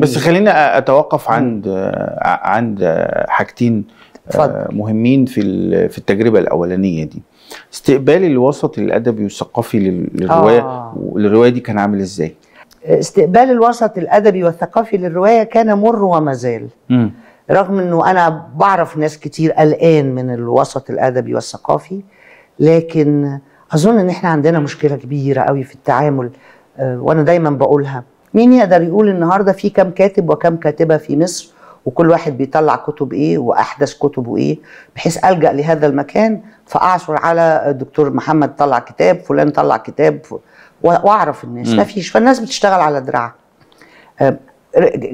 بس خليني اتوقف عند عند حاجتين آه، فضل. مهمين في في التجربه الاولانيه دي استقبال الوسط الادبي والثقافي للروايه آه. دي كان عامل ازاي استقبال الوسط الادبي والثقافي للروايه كان مر وما زال رغم انه انا بعرف ناس كتير قلقان من الوسط الادبي والثقافي لكن اظن ان احنا عندنا مشكله كبيره قوي في التعامل آه، وانا دايما بقولها مين يقدر يقول النهارده في كم كاتب وكم كاتبه في مصر وكل واحد بيطلع كتب ايه واحدث كتبه ايه بحيث الجا لهذا المكان فاعثر على الدكتور محمد طلع كتاب فلان طلع كتاب واعرف الناس ما فيش فالناس بتشتغل على دراعها آه،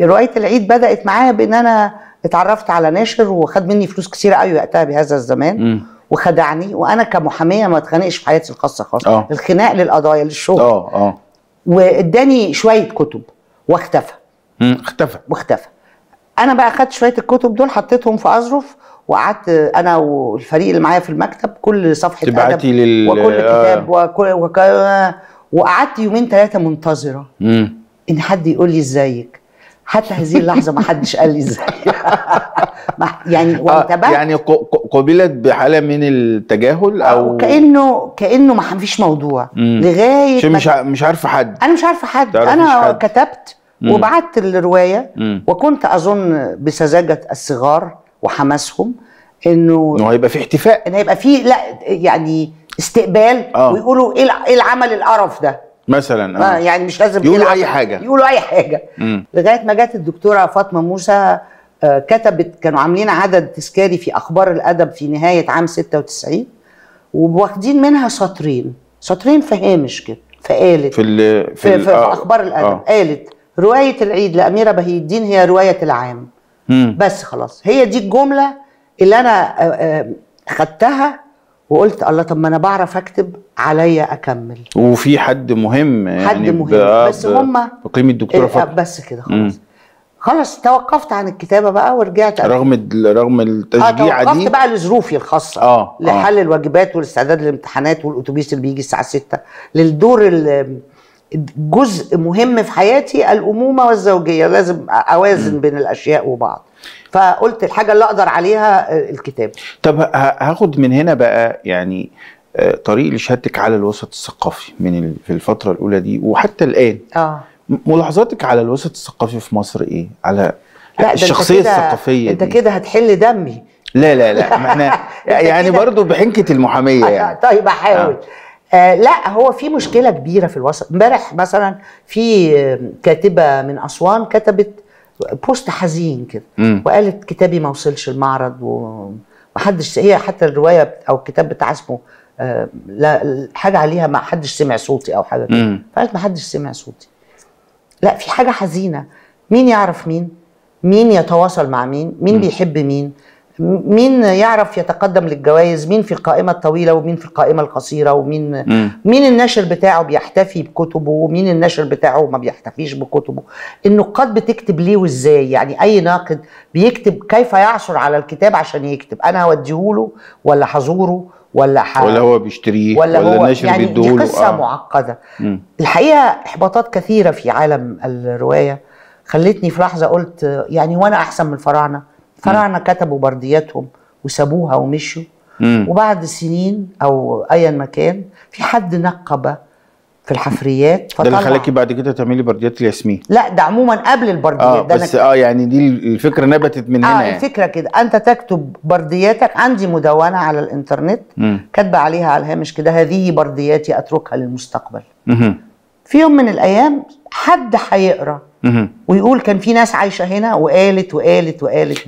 روايه العيد بدات معايا بان انا اتعرفت على ناشر وخد مني فلوس كثيرة قوي وقتها بهذا الزمان م. وخدعني وانا كمحاميه ما اتخانقش في حياتي الخاصه خالص آه. الخناق للقضايا للشغل اه اه واداني شويه كتب واختفى اختفى واختفى انا بقى خدت شويه الكتب دول حطيتهم في اظرف وقعدت انا والفريق اللي معايا في المكتب كل صفحه ادب لل... وكل آه. كتاب آه. وكل وك... وقعدت يومين ثلاثه منتظره مم. ان حد يقول لي ازيك حتى هذه اللحظه ما حدش قال لي ازيك يعني آه، وانتبهت يعني قبلت بحاله من التجاهل آه، او كانه كانه ما فيش موضوع مم. لغايه مش مش عارفه حد انا مش عارفه حد انا حد. كتبت وبعت الروايه مم. وكنت اظن بسذاجه الصغار وحماسهم انه انه هيبقى في احتفاء ان هيبقى في لا يعني استقبال آه. ويقولوا ايه, إيه العمل القرف ده مثلا آه. يعني مش لازم يقولوا إيه اي حاجه يقولوا اي حاجه مم. لغايه ما جت الدكتوره فاطمه موسى آه، كتبت كانوا عاملين عدد تذكاري في اخبار الادب في نهايه عام 96 وواخدين منها سطرين سطرين في هامش كده فقالت في, الـ في, في, في آه اخبار الادب آه. قالت روايه العيد لاميره بهي الدين هي روايه العام بس خلاص هي دي الجمله اللي انا آه، آه، خدتها وقلت الله طب ما انا بعرف اكتب عليا اكمل وفي حد مهم يعني حد مهم بس هم بقيمه الدكتوره فاطمه بس كده خلاص خلاص توقفت عن الكتابه بقى ورجعت رغم رغم آه، التشجيع آه توقفت بقى لظروفي الخاصه آه لحل آه. الواجبات والاستعداد للامتحانات والاتوبيس اللي بيجي الساعه 6 للدور جزء مهم في حياتي الامومه والزوجيه لازم اوازن م. بين الاشياء وبعض فقلت الحاجه اللي اقدر عليها آه، الكتاب طب هاخد من هنا بقى يعني آه، طريق لشهادتك على الوسط الثقافي من في الفتره الاولى دي وحتى الان اه ملاحظاتك على الوسط الثقافي في مصر ايه؟ على لا الشخصيه انت الثقافيه انت كده هتحل دمي لا لا لا ما احنا يعني برضو بحنكه المحاميه يعني طيب احاول آه. آه لا هو في مشكله كبيره في الوسط امبارح مثلا في كاتبه من اسوان كتبت بوست حزين كده م. وقالت كتابي ما وصلش المعرض ومحدش هي حتى الروايه او الكتاب بتاع اسمه آه لا حاجه عليها ما حدش سمع صوتي او حاجه كده فقالت ما حدش سمع صوتي لا في حاجه حزينه مين يعرف مين مين يتواصل مع مين مين م. بيحب مين مين يعرف يتقدم للجوائز مين في القائمه الطويله ومين في القائمه القصيره ومين مين الناشر بتاعه بيحتفي بكتبه ومين الناشر بتاعه ما بيحتفيش بكتبه النقاد بتكتب ليه وازاي يعني اي ناقد بيكتب كيف يعثر على الكتاب عشان يكتب انا هوديهوله ولا هزوره ولا حاجة ولا هو بيشتريه ولا, ولا هو الناشر يعني دي قصه آه. معقده مم. الحقيقه احباطات كثيره في عالم الروايه خلتني في لحظه قلت يعني وانا احسن من الفراعنه الفراعنه كتبوا بردياتهم وسابوها ومشوا وبعد سنين او ايا ما كان في حد نقب في الحفريات فطلع. ده اللي خلاكي بعد كده تعملي برديات الياسمين لا ده عموما قبل البرديات آه ده بس أنا اه يعني دي الفكره نبتت من آه هنا آه يعني. كده انت تكتب بردياتك عندي مدونه على الانترنت كاتبه عليها على الهامش كده هذه بردياتي اتركها للمستقبل في يوم من الايام حد هيقرا ويقول كان في ناس عايشه هنا وقالت وقالت وقالت